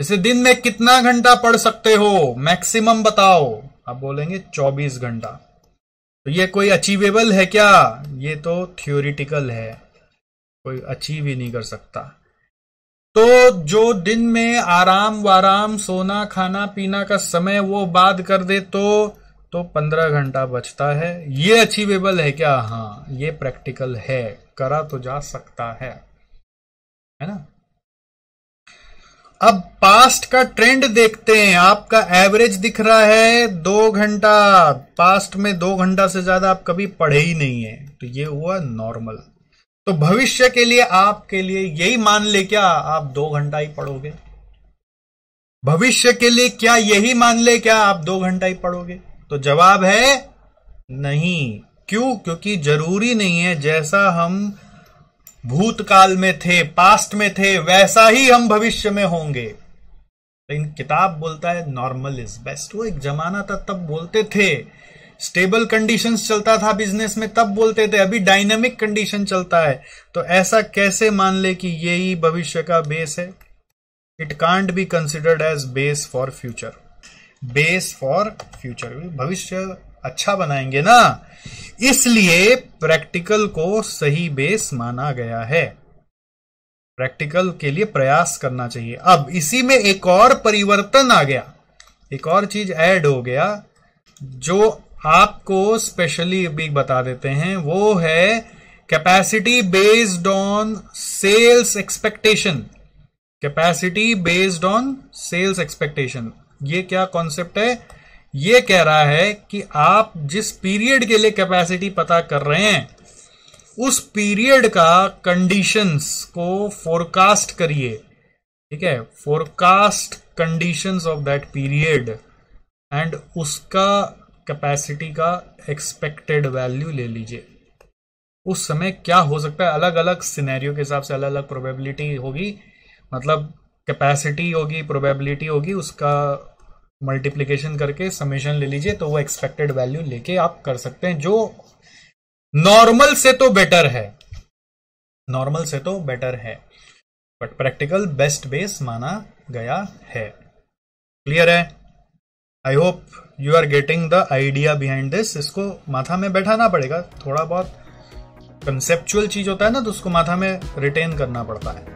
इसे दिन में कितना घंटा पढ़ सकते हो मैक्सिमम बताओ आप बोलेंगे 24 घंटा तो ये कोई अचीवेबल है क्या ये तो थियोरिटिकल है कोई अचीव ही नहीं कर सकता तो जो दिन में आराम वाराम सोना खाना पीना का समय वो बात कर दे तो तो पंद्रह घंटा बचता है ये अचीवेबल है क्या हाँ ये प्रैक्टिकल है करा तो जा सकता है है ना अब पास्ट का ट्रेंड देखते हैं आपका एवरेज दिख रहा है दो घंटा पास्ट में दो घंटा से ज्यादा आप कभी पढ़े ही नहीं है तो ये हुआ नॉर्मल तो भविष्य के लिए आपके लिए यही मान ले क्या आप दो घंटा ही पढ़ोगे भविष्य के लिए क्या यही मान ले क्या आप दो घंटा ही पढ़ोगे तो जवाब है नहीं क्यों क्योंकि जरूरी नहीं है जैसा हम भूतकाल में थे पास्ट में थे वैसा ही हम भविष्य में होंगे लेकिन किताब बोलता है नॉर्मल इज बेस्ट वो एक जमाना था तब बोलते थे स्टेबल कंडीशंस चलता था बिजनेस में तब बोलते थे अभी डायनेमिक कंडीशन चलता है तो ऐसा कैसे मान ले कि यही भविष्य का बेस है it can't be considered as base for future base for future भविष्य अच्छा बनाएंगे ना इसलिए प्रैक्टिकल को सही बेस माना गया है प्रैक्टिकल के लिए प्रयास करना चाहिए अब इसी में एक और परिवर्तन आ गया एक और चीज ऐड हो गया जो आपको स्पेशली अभी बता देते हैं वो है capacity based on sales expectation capacity based on sales expectation ये क्या कॉन्सेप्ट है ये कह रहा है कि आप जिस पीरियड के लिए कैपेसिटी पता कर रहे हैं उस पीरियड का कंडीशंस को फोरकास्ट करिए ठीक है forecast conditions of that period and उसका कैपेसिटी का एक्सपेक्टेड वैल्यू ले लीजिए उस समय क्या हो सकता है अलग अलग सिनेरियो के हिसाब से अलग अलग प्रोबेबिलिटी होगी मतलब कैपेसिटी होगी प्रोबेबिलिटी होगी उसका मल्टीप्लीकेशन करके समेशन ले लीजिए तो वो एक्सपेक्टेड वैल्यू लेके आप कर सकते हैं जो नॉर्मल से तो बेटर है नॉर्मल से तो बेटर है बट प्रैक्टिकल बेस्ट बेस माना गया है क्लियर है I hope you are getting the idea behind this इसको माथा में बैठाना पड़ेगा थोड़ा बहुत कंसेप्चुअल चीज होता है ना तो उसको माथा में रिटेन करना पड़ता है